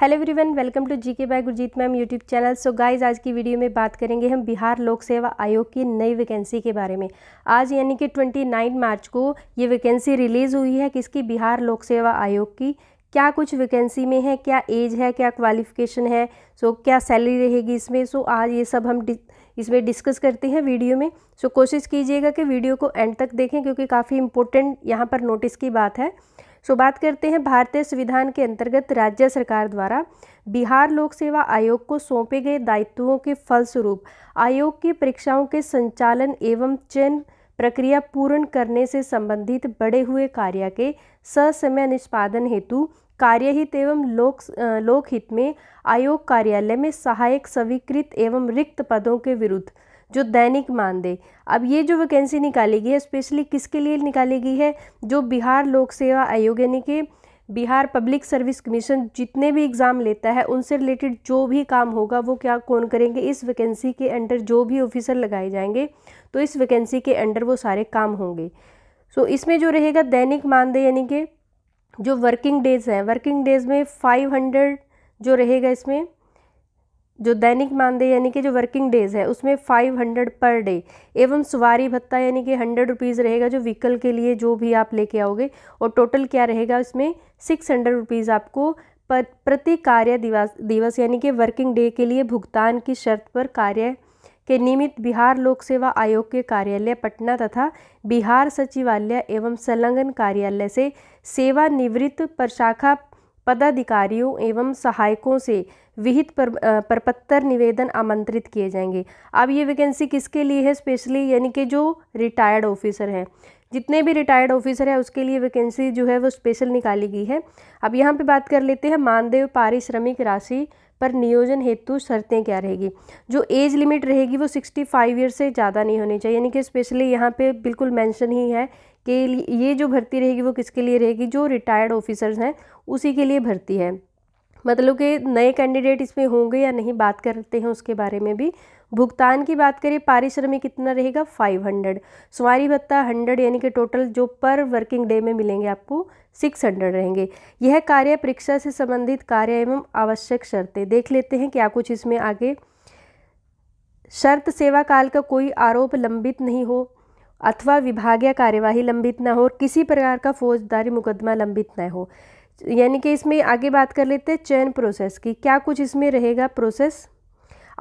hello everyone welcome to GK by Gurjeet ma'am YouTube channel so guys आज की video में बात करेंगे हम बिहार लोक सेवा आयोग की नई वैकेंसी के बारे में आज यानी कि 29 मार्च को ये वैकेंसी रिलीज़ हुई है किसकी बिहार लोक सेवा आयोग की क्या कुछ वैकेंसी में है क्या एज है क्या क्वालिफिकेशन है सो so, क्या सैलरी रहेगी इसमें सो so, आज ये सब हम डि, इसमें डिस्कस करते हैं वीडियो में सो so, कोशिश कीजिएगा कि वीडियो को एंड तक देखें क्योंकि काफ़ी इंपॉर्टेंट यहाँ पर नोटिस की बात है सो बात करते हैं भारतीय संविधान के अंतर्गत राज्य सरकार द्वारा बिहार लोक सेवा आयोग को सौंपे गए दायित्वों के फलस्वरूप आयोग की परीक्षाओं के संचालन एवं चयन प्रक्रिया पूर्ण करने से संबंधित बड़े हुए कार्य के ससमय निष्पादन हेतु कार्यहित एवं लोक लोकहित में आयोग कार्यालय में सहायक स्वीकृत एवं रिक्त पदों के विरुद्ध जो दैनिक मानदेय अब ये जो वैकेंसी निकाली गई है स्पेशली किसके लिए निकाली गई है जो बिहार लोक सेवा आयोग यानी कि बिहार पब्लिक सर्विस कमीशन जितने भी एग्ज़ाम लेता है उनसे रिलेटेड जो भी काम होगा वो क्या कौन करेंगे इस वैकेंसी के अंडर जो भी ऑफिसर लगाए जाएंगे तो इस वैकेंसी के अंडर वो सारे काम होंगे सो so, इसमें जो रहेगा दैनिक मानदेय यानी कि जो वर्किंग डेज़ हैं वर्किंग डेज़ में 500 जो रहेगा इसमें जो दैनिक मानदेय यानी कि जो वर्किंग डेज़ है उसमें फ़ाइव हंड्रेड पर डे एवं सवारी भत्ता यानी कि हंड्रेड रुपीज़ रहेगा जो व्हीकल के लिए जो भी आप लेके आओगे और टोटल क्या रहेगा इसमें सिक्स हंड्रेड रुपीज़ आपको पर प्रति कार्य दिवस दिवस यानी कि वर्किंग डे के लिए भुगतान की शर्त पर कार्य के निमित्त बिहार लोक सेवा आयोग के कार्यालय पटना तथा बिहार सचिवालय एवं संलग्न कार्यालय से सेवानिवृत्त प्रशाखा पदाधिकारियों एवं सहायकों से विहित प्रपत्र निवेदन आमंत्रित किए जाएंगे अब ये वैकेंसी किसके लिए है स्पेशली यानी कि जो रिटायर्ड ऑफिसर हैं जितने भी रिटायर्ड ऑफिसर है उसके लिए वैकेंसी जो है वो स्पेशल निकाली गई है अब यहाँ पे बात कर लेते हैं मानदेय पारिश्रमिक राशि पर नियोजन हेतु शर्तें क्या रहेगी जो एज लिमिट रहेगी वो सिक्सटी फाइव ईयर से ज़्यादा नहीं होनी चाहिए यानी कि स्पेशली यहाँ पे बिल्कुल मेंशन ही है कि ये जो भर्ती रहेगी वो किसके लिए रहेगी जो रिटायर्ड ऑफिसर्स हैं उसी के लिए भर्ती है मतलब कि नए कैंडिडेट इसमें होंगे या नहीं बात करते हैं उसके बारे में भी भुगतान की बात करें पारिश्रमिक कितना रहेगा 500 सवारी भत्ता 100 यानी कि टोटल जो पर वर्किंग डे में मिलेंगे आपको 600 रहेंगे यह कार्य परीक्षा से संबंधित कार्य एवं आवश्यक शर्तें देख लेते हैं क्या कुछ इसमें आगे शर्त सेवा काल का कोई आरोप लंबित नहीं हो अथवा विभागीय कार्यवाही लंबित ना हो और किसी प्रकार का फौजदारी मुकदमा लंबित न हो यानी कि इसमें आगे बात कर लेते हैं चयन प्रोसेस की क्या कुछ इसमें रहेगा प्रोसेस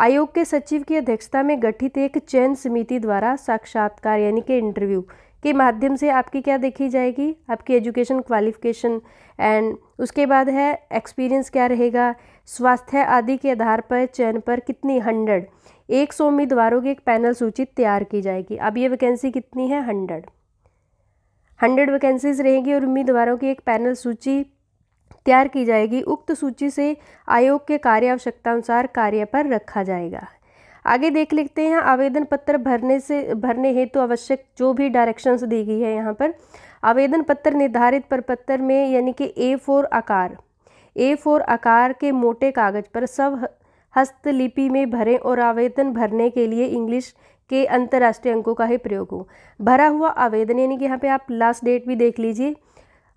आयोग के सचिव की अध्यक्षता में गठित एक चयन समिति द्वारा साक्षात्कार यानी कि इंटरव्यू के माध्यम से आपकी क्या देखी जाएगी आपकी एजुकेशन क्वालिफिकेशन एंड उसके बाद है एक्सपीरियंस क्या रहेगा स्वास्थ्य आदि के आधार पर चयन पर कितनी हंड्रेड एक सौ उम्मीदवारों की एक पैनल सूची तैयार की जाएगी अब ये वैकेंसी कितनी है हंड्रेड हंड्रेड वैकेंसीज रहेगी और उम्मीदवारों की एक पैनल सूची तैयार की जाएगी उक्त सूची से आयोग के कार्य आवश्यकतानुसार कार्य पर रखा जाएगा आगे देख लेते हैं आवेदन पत्र भरने से भरने हेतु तो आवश्यक जो भी डायरेक्शंस दी गई है यहाँ पर आवेदन पत्र निर्धारित प्रपत्र में यानी कि ए फोर आकार ए फोर आकार के मोटे कागज पर सब हस्तलिपि में भरें और आवेदन भरने के लिए इंग्लिश के अंतर्राष्ट्रीय अंकों का ही प्रयोग हो भरा हुआ आवेदन यानी कि यहाँ पे आप लास्ट डेट भी देख लीजिए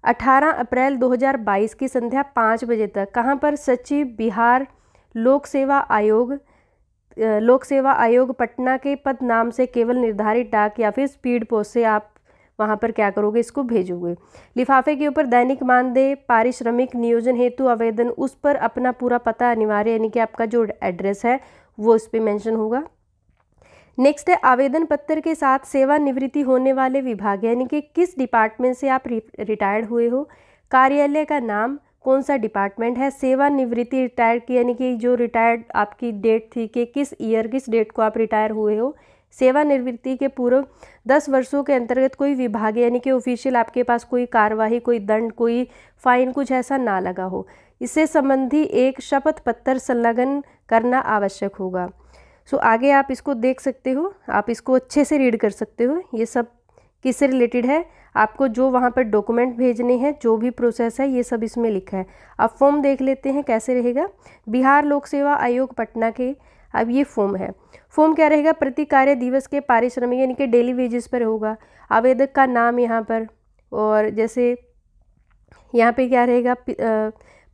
18 अप्रैल 2022 की संध्या पाँच बजे तक कहाँ पर सचिव बिहार लोक सेवा आयोग लोक सेवा आयोग पटना के पद नाम से केवल निर्धारित डाक या फिर स्पीड पोस्ट से आप वहाँ पर क्या करोगे इसको भेजोगे लिफाफे के ऊपर दैनिक मानदेय पारिश्रमिक नियोजन हेतु आवेदन उस पर अपना पूरा पता अनिवार्य यानी कि आपका जो एड्रेस है वो इस पर मैंशन होगा नेक्स्ट है आवेदन पत्र के साथ सेवानिवृत्ति होने वाले विभाग यानी कि किस डिपार्टमेंट से आप रिटायर्ड हुए हो कार्यालय का नाम कौन सा डिपार्टमेंट है सेवानिवृत्ति रिटायर्ड की यानी कि जो रिटायर्ड आपकी डेट थी कि किस ईयर किस डेट को आप रिटायर हुए हो सेवानिवृत्ति के पूर्व दस वर्षों के अंतर्गत कोई विभाग यानी कि ऑफिशियल आपके पास कोई कार्यवाही कोई दंड कोई फाइन कुछ ऐसा ना लगा हो इससे संबंधी एक शपथ पत्र संलग्न करना आवश्यक होगा सो आगे आप इसको देख सकते हो आप इसको अच्छे से रीड कर सकते हो ये सब किससे रिलेटेड है आपको जो वहाँ पर डॉक्यूमेंट भेजने हैं जो भी प्रोसेस है ये सब इसमें लिखा है अब फॉर्म देख लेते हैं कैसे रहेगा बिहार लोक सेवा आयोग पटना के अब ये फॉर्म है फॉर्म क्या रहेगा प्रति कार्य दिवस के पारिश्रमिक यानी कि डेली वेजेस पर होगा आवेदक का नाम यहाँ पर और जैसे यहाँ पे क्या रहेगा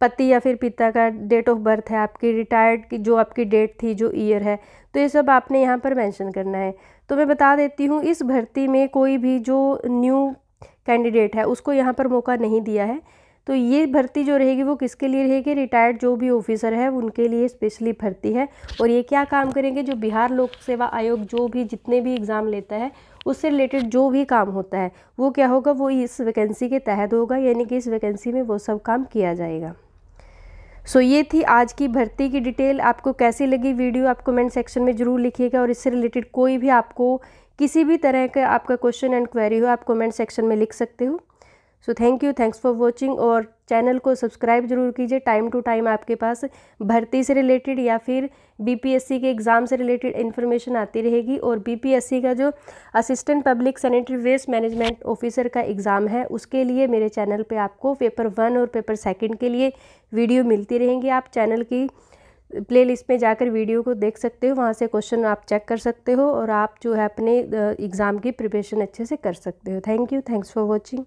पति या फिर पिता का डेट ऑफ बर्थ है आपकी रिटायर्ड की जो आपकी डेट थी जो ईयर है तो ये सब आपने यहाँ पर मेंशन करना है तो मैं बता देती हूँ इस भर्ती में कोई भी जो न्यू कैंडिडेट है उसको यहाँ पर मौका नहीं दिया है तो ये भर्ती जो रहेगी वो किसके लिए रहेगी रिटायर्ड जो भी ऑफिसर है उनके लिए स्पेशली भर्ती है और ये क्या काम करेंगे जो बिहार लोक सेवा आयोग जो भी जितने भी एग्ज़ाम लेता है उससे रिलेटेड जो भी काम होता है वो क्या होगा वो इस वैकेंसी के तहत होगा यानी कि इस वैकेंसी में वो सब काम किया जाएगा सो so, ये थी आज की भर्ती की डिटेल आपको कैसी लगी वीडियो आप कमेंट सेक्शन में ज़रूर लिखिएगा और इससे रिलेटेड कोई भी आपको किसी भी तरह का आपका क्वेश्चन एंड क्वेरी हो आप कमेंट सेक्शन में लिख सकते हो so thank you thanks for watching और चैनल को सब्सक्राइब जरूर कीजिए टाइम टू टाइम आपके पास भर्ती से रिलेटेड या फिर बीपीएससी के एग्ज़ाम से रिलेटेड इन्फॉर्मेशन आती रहेगी और बीपीएससी का जो assistant public sanitary waste management officer का एग्ज़ाम है उसके लिए मेरे चैनल पे आपको पेपर वन और पेपर सेकेंड के लिए वीडियो मिलती रहेंगी आप चैनल की प्ले में जाकर वीडियो को देख सकते हो वहाँ से क्वेश्चन आप चेक कर सकते हो और आप जो है अपने एग्ज़ाम की प्रिपरेशन अच्छे से कर सकते हो thank you thanks for watching